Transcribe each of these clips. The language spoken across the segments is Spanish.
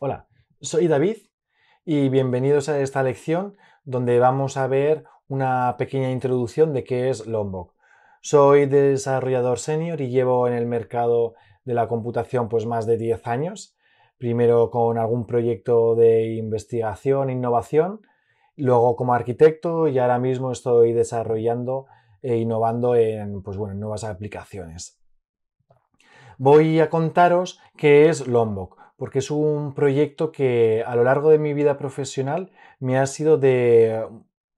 Hola, soy David y bienvenidos a esta lección donde vamos a ver una pequeña introducción de qué es Lombok. Soy desarrollador senior y llevo en el mercado de la computación pues más de 10 años, primero con algún proyecto de investigación, e innovación, luego como arquitecto y ahora mismo estoy desarrollando e innovando en pues, bueno, nuevas aplicaciones. Voy a contaros qué es Lombok porque es un proyecto que a lo largo de mi vida profesional me ha sido de,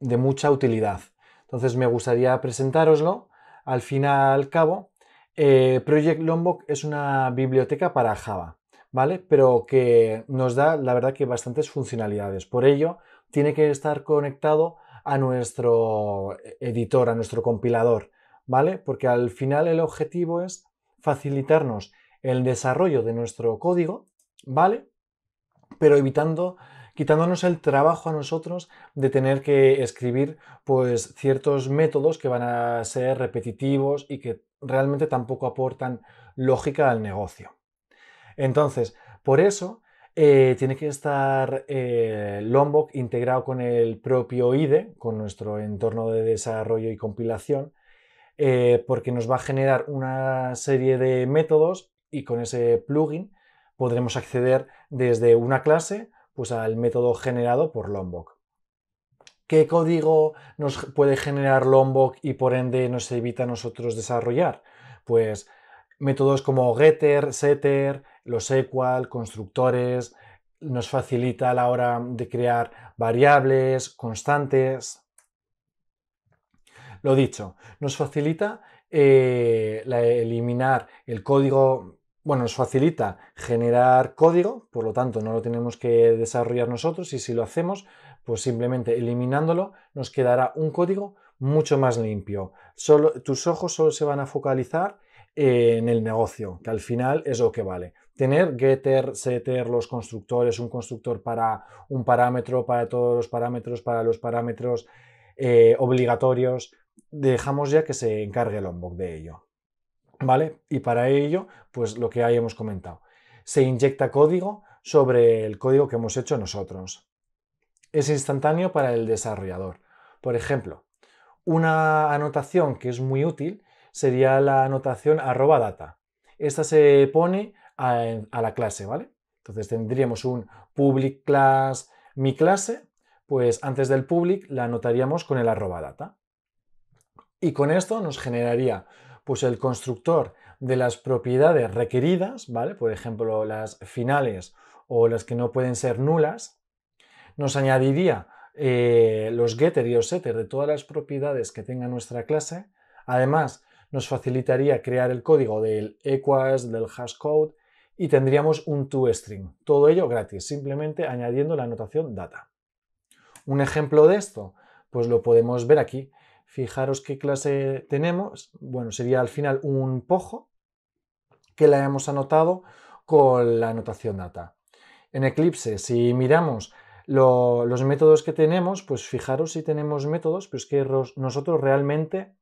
mucha utilidad. Entonces me gustaría presentároslo. Al final, cabo, eh, Project Lombok es una biblioteca para Java, ¿vale? Pero que nos da, la verdad, que bastantes funcionalidades. Por ello, tiene que estar conectado a nuestro editor, a nuestro compilador, ¿vale? Porque al final el objetivo es facilitarnos el desarrollo de nuestro código ¿vale? Pero evitando quitándonos el trabajo a nosotros de tener que escribir pues ciertos métodos que van a ser repetitivos y que realmente tampoco aportan lógica al negocio. Entonces, por eso eh, tiene que estar eh, Lombok integrado con el propio IDE, con nuestro entorno de desarrollo y compilación, eh, porque nos va a generar una serie de métodos y con ese plugin podremos acceder desde una clase pues, al método generado por Lombok. ¿Qué código nos puede generar Lombok y por ende nos evita a nosotros desarrollar? Pues métodos como getter, setter, los equal, constructores, nos facilita a la hora de crear variables, constantes. Lo dicho, nos facilita eh, eliminar el código bueno, nos facilita generar código, por lo tanto no lo tenemos que desarrollar nosotros y si lo hacemos, pues simplemente eliminándolo nos quedará un código mucho más limpio. tus ojos solo se van a focalizar en el negocio, que al final es lo que vale. Tener getter, setter, los constructores, un constructor para un parámetro, para todos los parámetros, para los parámetros eh, obligatorios, dejamos ya que se encargue el onboard de ello. ¿vale? Y para ello, pues lo que ahí hemos comentado. Se inyecta código sobre el código que hemos hecho nosotros. Es instantáneo para el desarrollador. Por ejemplo, una anotación que es muy útil sería la anotación arroba data. Esta se pone a, la clase, ¿vale? Entonces tendríamos un public class mi clase, pues antes del public la anotaríamos con el arroba data. Y con esto nos generaría pues el constructor de las propiedades requeridas, ¿vale? Por ejemplo, las finales o las que no pueden ser nulas, nos añadiría eh, los getter y los setter de todas las propiedades que tenga nuestra clase. Además, nos facilitaría crear el código del equals, del hashcode y tendríamos un toString. Todo ello gratis, simplemente añadiendo la anotación data. Un ejemplo de esto, pues lo podemos ver aquí. Fijaros qué clase tenemos. Bueno, sería al final un pojo que la hemos anotado con la anotación data. En Eclipse, si miramos los métodos que tenemos, pues fijaros si tenemos métodos, pues que nosotros realmente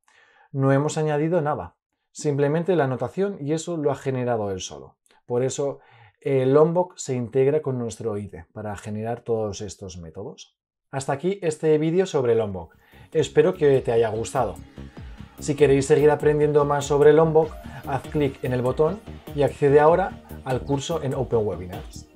no hemos añadido nada. Simplemente la anotación y eso lo ha generado él solo. Por eso el Lombok se integra con nuestro IDE para generar todos estos métodos. Hasta aquí este vídeo sobre Lombok. Espero que te haya gustado. Si queréis seguir aprendiendo más sobre Lombok, haz clic en el botón y accede ahora al curso en Open Webinars.